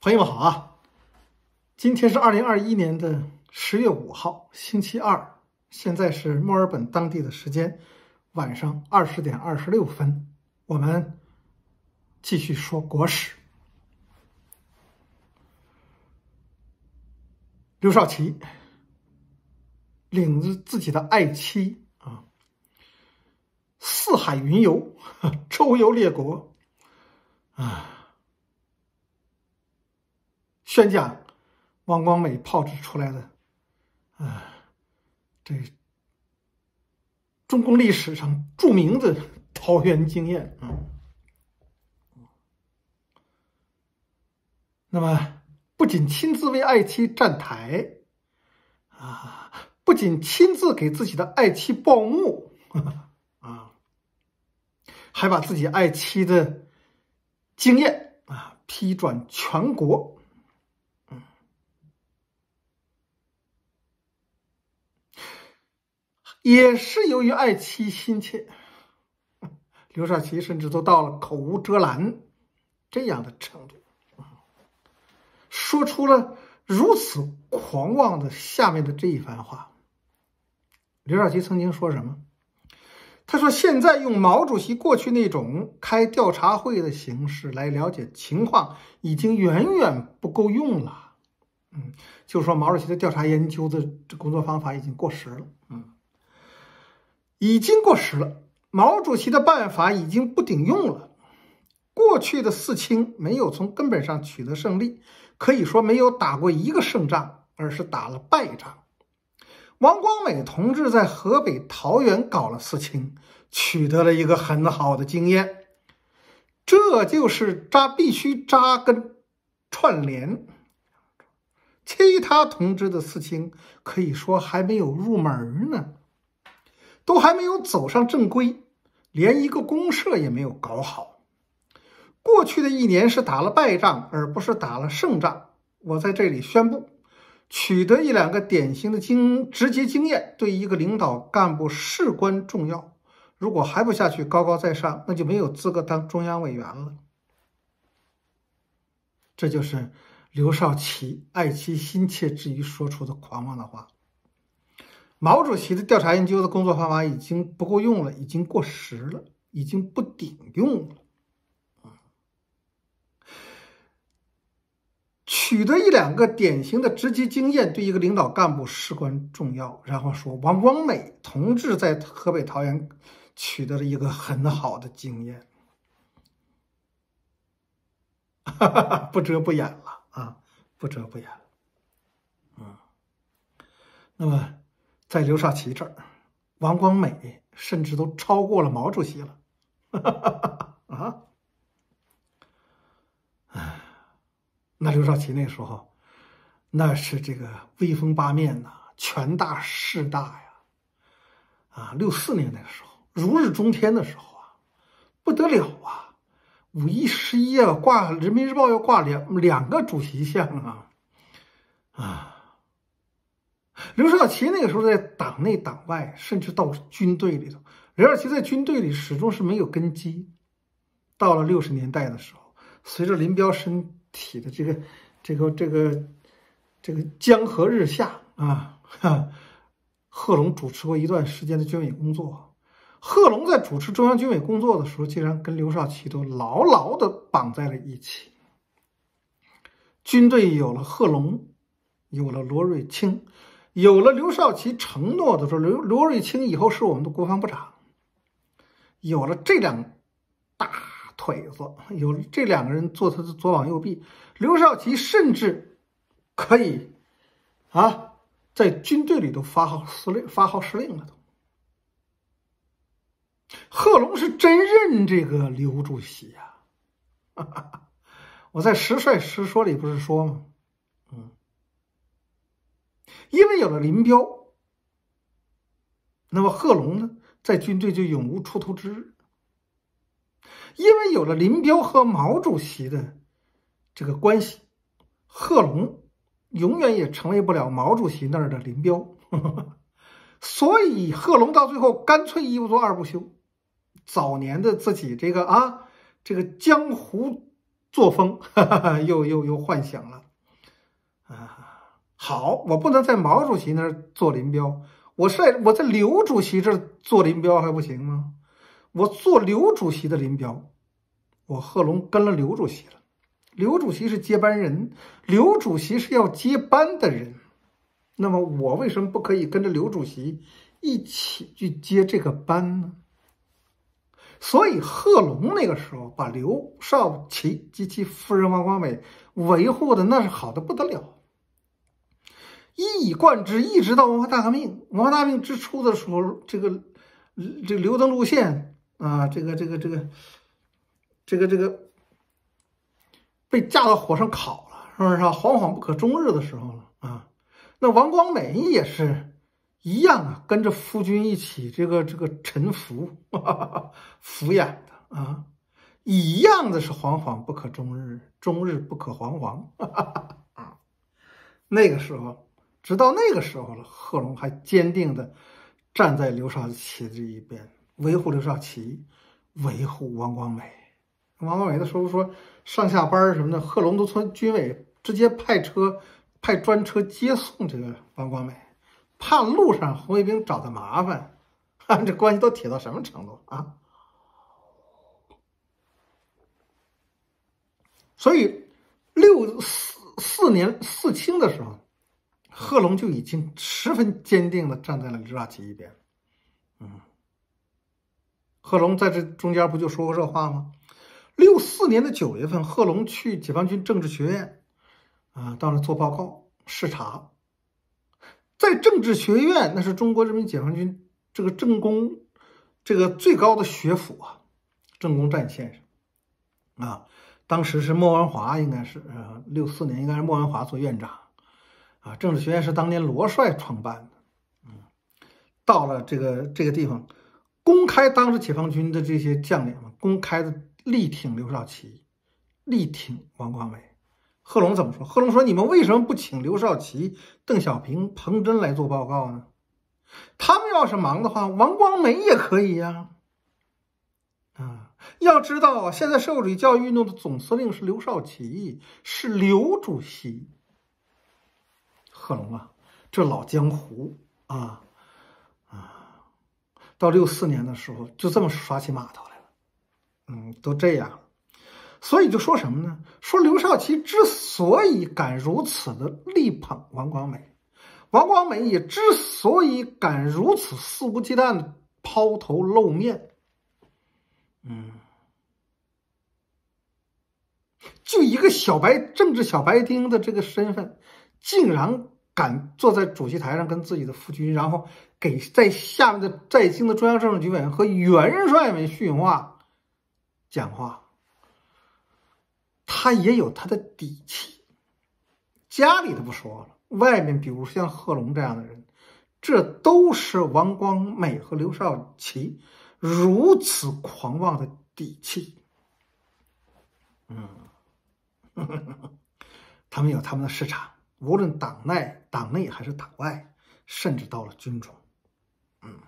朋友们好啊！今天是二零二一年的十月五号，星期二，现在是墨尔本当地的时间，晚上二十点二十六分，我们继续说国史。刘少奇领着自己的爱妻啊，四海云游，周游列国，啊。宣讲，王光美炮制出来的，啊，这中共历史上著名的桃园经验啊。那么，不仅亲自为爱妻站台，啊，不仅亲自给自己的爱妻报幕，啊，还把自己爱妻的经验啊批转全国。也是由于爱妻心切，刘少奇甚至都到了口无遮拦这样的程度，说出了如此狂妄的下面的这一番话。刘少奇曾经说什么？他说：“现在用毛主席过去那种开调查会的形式来了解情况，已经远远不够用了。”嗯，就是说毛主席的调查研究的工作方法已经过时了。嗯。已经过时了，毛主席的办法已经不顶用了。过去的四清没有从根本上取得胜利，可以说没有打过一个胜仗，而是打了败仗。王光美同志在河北桃园搞了四清，取得了一个很好的经验，这就是扎必须扎根串联。其他同志的四清可以说还没有入门呢。都还没有走上正规，连一个公社也没有搞好。过去的一年是打了败仗，而不是打了胜仗。我在这里宣布，取得一两个典型的经直接经验，对一个领导干部事关重要。如果还不下去，高高在上，那就没有资格当中央委员了。这就是刘少奇爱妻心切之余说出的狂妄的话。毛主席的调查研究的工作方法已经不够用了，已经过时了，已经不顶用了。取得一两个典型的直接经验，对一个领导干部事关重要。然后说，王光美同志在河北桃园取得了一个很好的经验，不遮不掩了啊，不遮不掩了。嗯，那么。在刘少奇这儿，王光美甚至都超过了毛主席了，啊，哎，那刘少奇那个时候，那是这个威风八面呐，权大势大呀，啊，六四年那个时候，如日中天的时候啊，不得了啊，五一十一啊，挂《人民日报》要挂两两个主席像啊，啊。刘少奇那个时候在党内、党外，甚至到军队里头，刘少奇在军队里始终是没有根基。到了六十年代的时候，随着林彪身体的这个、这个、这个、这个江河日下啊，贺龙主持过一段时间的军委工作。贺龙在主持中央军委工作的时候，竟然跟刘少奇都牢牢的绑在了一起。军队有了贺龙，有了罗瑞卿。有了刘少奇承诺的说刘刘瑞卿以后是我们的国防部长，有了这两大腿子，有这两个人做他的左膀右臂，刘少奇甚至可以啊在军队里都发号司令发号施令了都。贺龙是真认这个刘主席呀，我在《实帅实说》里不是说吗？因为有了林彪，那么贺龙呢，在军队就永无出头之日。因为有了林彪和毛主席的这个关系，贺龙永远也成为不了毛主席那儿的林彪。所以贺龙到最后干脆一不做二不休，早年的自己这个啊，这个江湖作风 又又又幻想了啊。好，我不能在毛主席那儿做林彪，我在我在刘主席这儿做林彪还不行吗？我做刘主席的林彪，我贺龙跟了刘主席了。刘主席是接班人，刘主席是要接班的人，那么我为什么不可以跟着刘主席一起去接这个班呢？所以贺龙那个时候把刘少奇及其夫人王光美维护的那是好的不得了。一以贯之，一直到文化大革命。文化大革命之初的时候，这个这个刘邓路线啊，这个这个这个这个这个被架到火上烤了，是不是？啊？惶惶不可终日的时候了啊！那王光美也是一样啊，跟着夫君一起这个这个沉浮，敷 衍的啊，一样的是惶惶不可终日，终日不可惶惶 啊。那个时候。直到那个时候了，贺龙还坚定的站在刘少奇这一边，维护刘少奇，维护王光美。王光美的时候说，上下班什么的，贺龙都从军委直接派车派专车接送这个王光美，怕路上红卫兵找他麻烦。啊，这关系都铁到什么程度啊？所以六四四年四清的时候。贺龙就已经十分坚定的站在了李亚奇一边。嗯，贺龙在这中间不就说过这话吗？六四年的九月份，贺龙去解放军政治学院啊，到那做报告视察。在政治学院，那是中国人民解放军这个政工这个最高的学府啊，政工战线上啊，当时是莫文华，应该是六四年，应该是莫文华做院长。啊，政治学院是当年罗帅创办的，嗯，到了这个这个地方，公开当时解放军的这些将领们公开的力挺刘少奇，力挺王光美。贺龙怎么说？贺龙说：“你们为什么不请刘少奇、邓小平、彭真来做报告呢？他们要是忙的话，王光美也可以呀。”啊，要知道现在社会主义教育运动的总司令是刘少奇，是刘主席。贺龙啊，这老江湖啊，啊，到六四年的时候就这么耍起码头来了，嗯，都这样，所以就说什么呢？说刘少奇之所以敢如此的力捧王广美，王广美也之所以敢如此肆无忌惮的抛头露面，嗯，就一个小白政治小白丁的这个身份，竟然。敢坐在主席台上跟自己的夫君，然后给在下面的在京的中央政治局委员和元帅们训话、讲话，他也有他的底气。家里他不说了，外面比如像贺龙这样的人，这都是王光美和刘少奇如此狂妄的底气。嗯，他们有他们的市场。无论党内、党内还是党外，甚至到了军中，嗯，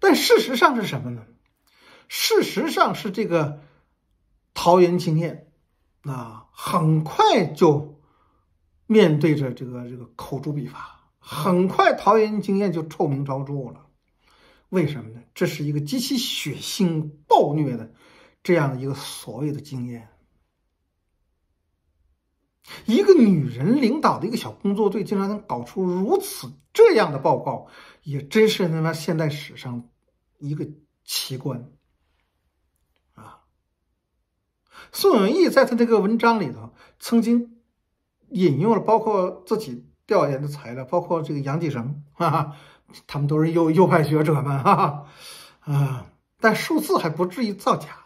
但事实上是什么呢？事实上是这个桃园经验，啊，很快就面对着这个这个口诛笔伐，很快桃园经验就臭名昭著了。为什么呢？这是一个极其血腥暴虐的这样的一个所谓的经验。一个女人领导的一个小工作队，竟然能搞出如此这样的报告，也真是他妈现代史上一个奇观啊！宋永义在他这个文章里头曾经引用了包括自己调研的材料，包括这个杨继成，哈哈，他们都是右右派学者们哈哈啊，但数字还不至于造假。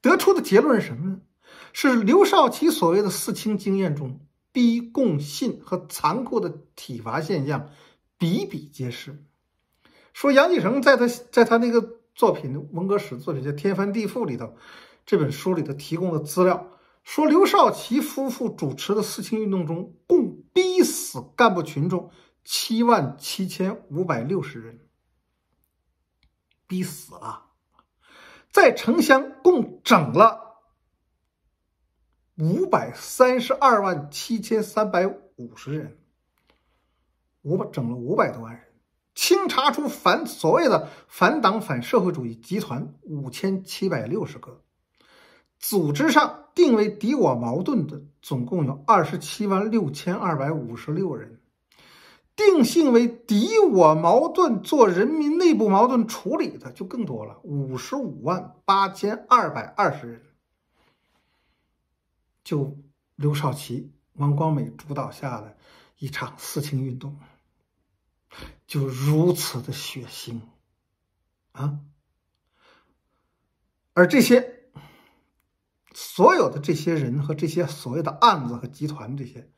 得出的结论是什么呢？是刘少奇所谓的“四清”经验中，逼供信和残酷的体罚现象比比皆是。说杨继成在他在他那个作品《文革史》作品叫《天翻地覆》里头，这本书里头提供的资料说，刘少奇夫妇主持的“四清”运动中共逼死干部群众七万七千五百六十人，逼死了。在城乡共整了五百三十二万七千三百五十人，五百整了五百多万人，清查出反所谓的反党反社会主义集团五千七百六十个，组织上定为敌我矛盾的总共有二十七万六千二百五十六人。定性为敌我矛盾，做人民内部矛盾处理的就更多了，五十五万八千二百二十人，就刘少奇、王光美主导下的一场四清运动，就如此的血腥啊！而这些所有的这些人和这些所谓的案子和集团，这些。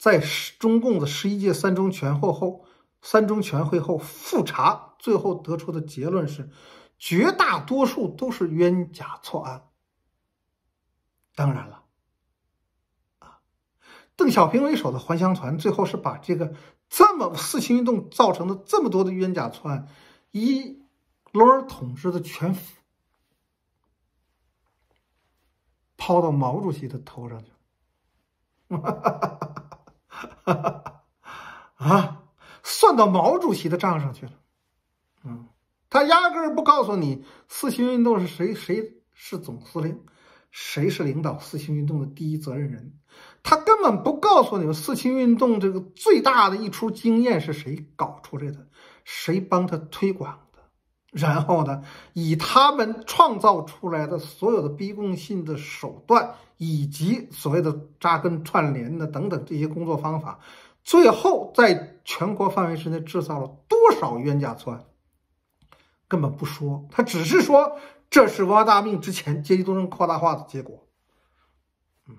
在中共的十一届三中全会后，三中全会后复查，最后得出的结论是，绝大多数都是冤假错案。当然了，啊，邓小平为首的还乡团最后是把这个这么四清运动造成的这么多的冤假错案，一笼儿统治的全抛到毛主席的头上去。哈哈哈哈 啊，算到毛主席的账上去了。嗯，他压根儿不告诉你四清运动是谁，谁是总司令，谁是领导四清运动的第一责任人。他根本不告诉你们四清运动这个最大的一出经验是谁搞出来的，谁帮他推广。然后呢？以他们创造出来的所有的逼供性的手段，以及所谓的扎根串联的等等这些工作方法，最后在全国范围之内制造了多少冤假错？案，根本不说，他只是说这是化大命之前阶级斗争扩大化的结果。嗯，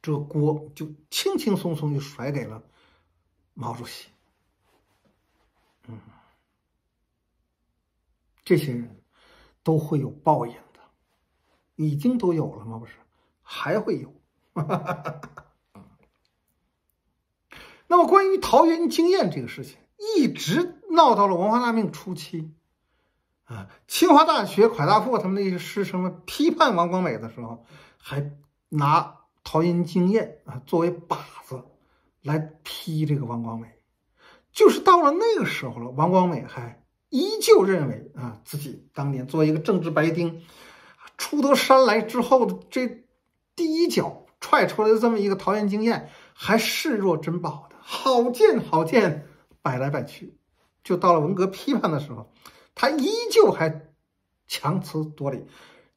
这锅就轻轻松松就甩给了毛主席。嗯。这些人，都会有报应的，已经都有了吗？不是，还会有。那么，关于桃园经验这个事情，一直闹到了文化大革命初期，啊，清华大学蒯大富他们那些师生们批判王光美的时候，还拿桃园经验啊作为靶子来批这个王光美，就是到了那个时候了，王光美还。依旧认为啊，自己当年做一个政治白丁，出得山来之后的这第一脚踹出来的这么一个桃园经验，还视若珍宝的好剑好剑摆来摆去，就到了文革批判的时候，他依旧还强词夺理，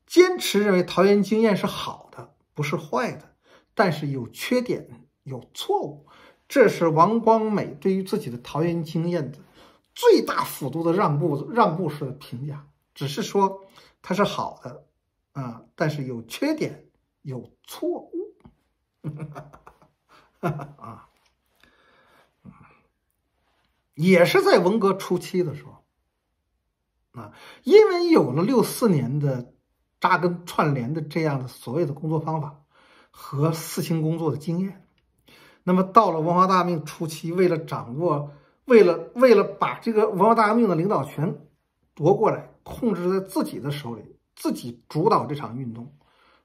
坚持认为桃园经验是好的，不是坏的，但是有缺点，有错误。这是王光美对于自己的桃园经验的。最大幅度的让步，让步式的评价，只是说它是好的啊，但是有缺点，有错误。啊，也是在文革初期的时候啊，因为有了六四年的扎根串联的这样的所谓的工作方法和四清工作的经验，那么到了文化大革命初期，为了掌握。为了为了把这个文化大革命的领导权夺过来，控制在自己的手里，自己主导这场运动，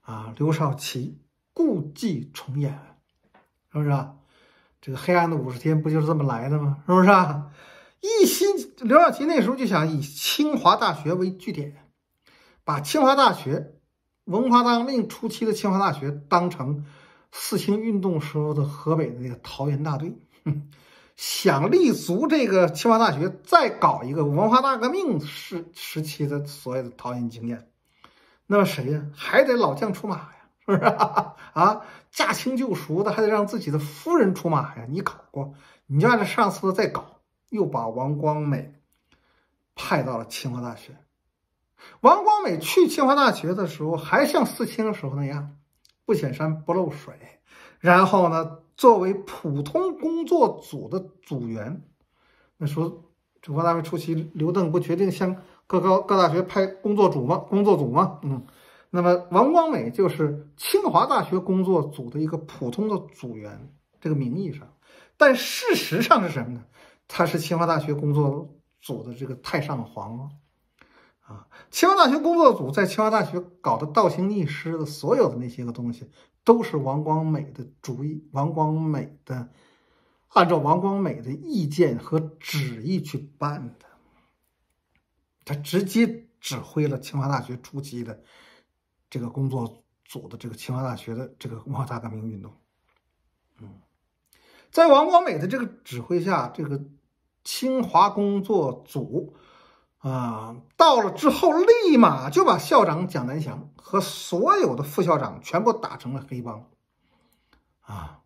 啊，刘少奇故伎重演，是不是啊？这个黑暗的五十天不就是这么来的吗？是不是啊？一心刘少奇那时候就想以清华大学为据点，把清华大学文化大革命初期的清华大学当成四清运动时候的河北的那个桃园大队，哼。想立足这个清华大学，再搞一个文化大革命时时期的所谓的陶冶经验，那么谁呀？还得老将出马呀，是不是 啊？驾轻就熟的，还得让自己的夫人出马呀。你搞过，你就按照上次的再搞，又把王光美派到了清华大学。王光美去清华大学的时候，还像四清时候那样，不显山不露水，然后呢？作为普通工作组的组员，那说，主办大会出席，刘邓不决定向各高各大学派工作组吗？工作组吗？嗯，那么王光美就是清华大学工作组的一个普通的组员，这个名义上，但事实上是什么呢？他是清华大学工作组的这个太上皇。啊，清华大学工作组在清华大学搞的倒行逆施的所有的那些个东西，都是王光美的主意，王光美的按照王光美的意见和旨意去办的。他直接指挥了清华大学初期的这个工作组的这个清华大学的这个文化大革命运动。嗯，在王光美的这个指挥下，这个清华工作组。啊，到了之后，立马就把校长蒋南翔和所有的副校长全部打成了黑帮，啊，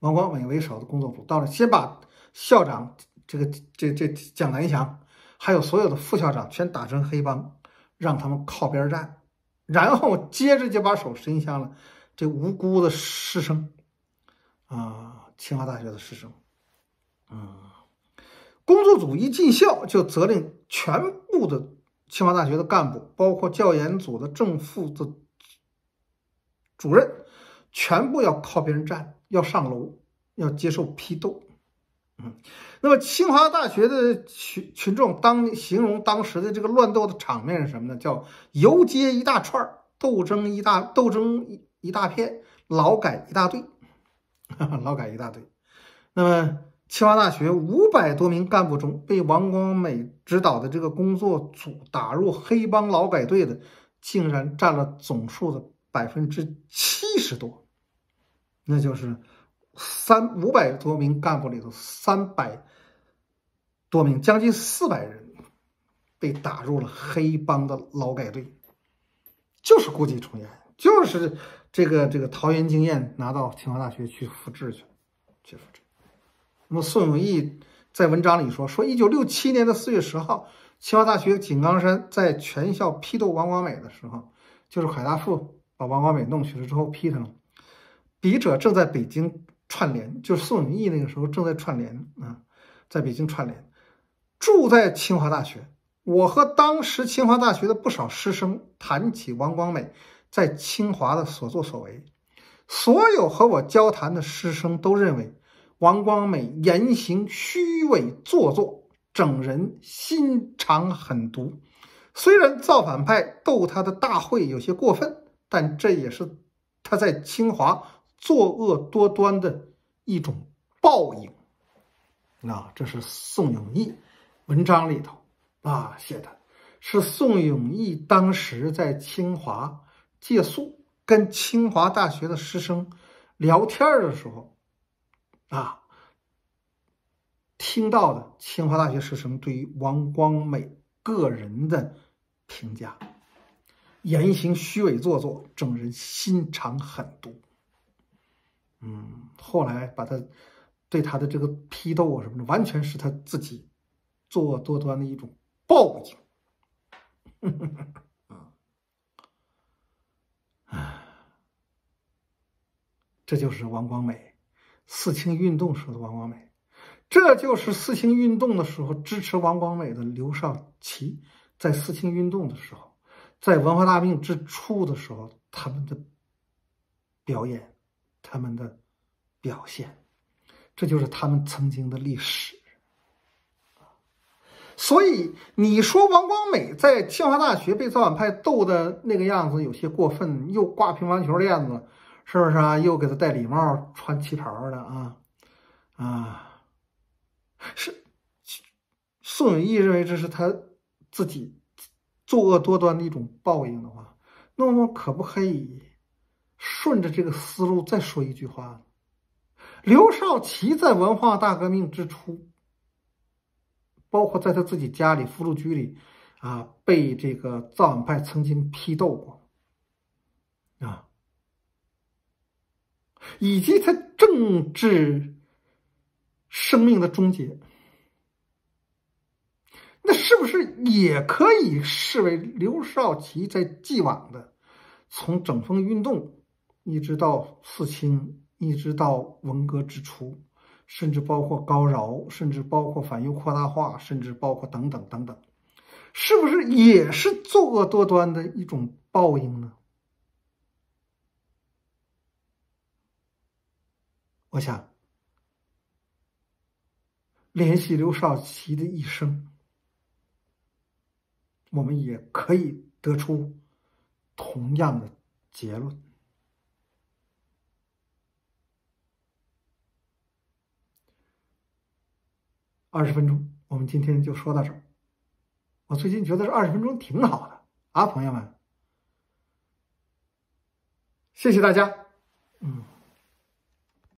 王光美为首的工作组到了，先把校长这个这这蒋南翔，还有所有的副校长全打成黑帮，让他们靠边站，然后接着就把手伸向了这无辜的师生，啊，清华大学的师生，嗯。组一进校就责令全部的清华大学的干部，包括教研组的正副的主任，全部要靠别人站，要上楼，要接受批斗。嗯，那么清华大学的群群众当形容当时的这个乱斗的场面是什么呢？叫游街一大串，斗争一大斗争一大片，劳改一大堆，劳改一大堆。那么。清华大学五百多名干部中，被王光美指导的这个工作组打入黑帮劳改队的，竟然占了总数的百分之七十多。那就是三五百多名干部里头，三百多名，将近四百人被打入了黑帮的劳改队。就是故伎重演，就是这个这个桃园经验拿到清华大学去复制去去复制。那么，宋永毅在文章里说：“说一九六七年的四月十号，清华大学井冈山在全校批斗王光美的时候，就是海大富把王光美弄去了之后批他。笔者正在北京串联，就是宋永毅那个时候正在串联啊，在北京串联，住在清华大学。我和当时清华大学的不少师生谈起王光美在清华的所作所为，所有和我交谈的师生都认为。”王光美言行虚伪做作，整人心肠狠毒。虽然造反派斗他的大会有些过分，但这也是他在清华作恶多端的一种报应。啊，这是宋永义文章里头啊写的是宋永义当时在清华借宿，跟清华大学的师生聊天的时候。啊，听到的清华大学师生对于王光美个人的评价，言行虚伪做作，整人心肠狠毒。嗯，后来把他对他的这个批斗啊什么的，完全是他自己作恶多端的一种报应。啊，这就是王光美。四清运动时候的王光美，这就是四清运动的时候支持王光美的刘少奇，在四清运动的时候，在文化大革命之初的时候，他们的表演，他们的表现，这就是他们曾经的历史。所以你说王光美在清华大学被造反派斗的那个样子有些过分，又挂乒乓球链子。是不是啊？又给他戴礼帽、穿旗袍的啊？啊，是宋永义认为这是他自己作恶多端的一种报应的话，那么可不可以顺着这个思路再说一句话？刘少奇在文化大革命之初，包括在他自己家里、俘虏居里啊，被这个造反派曾经批斗过。以及他政治生命的终结，那是不是也可以视为刘少奇在既往的，从整风运动一直到四清，一直到文革之初，甚至包括高饶，甚至包括反右扩大化，甚至包括等等等等，是不是也是作恶多端的一种报应呢？我想联系刘少奇的一生，我们也可以得出同样的结论。二十分钟，我们今天就说到这儿。我最近觉得这二十分钟挺好的啊，朋友们，谢谢大家。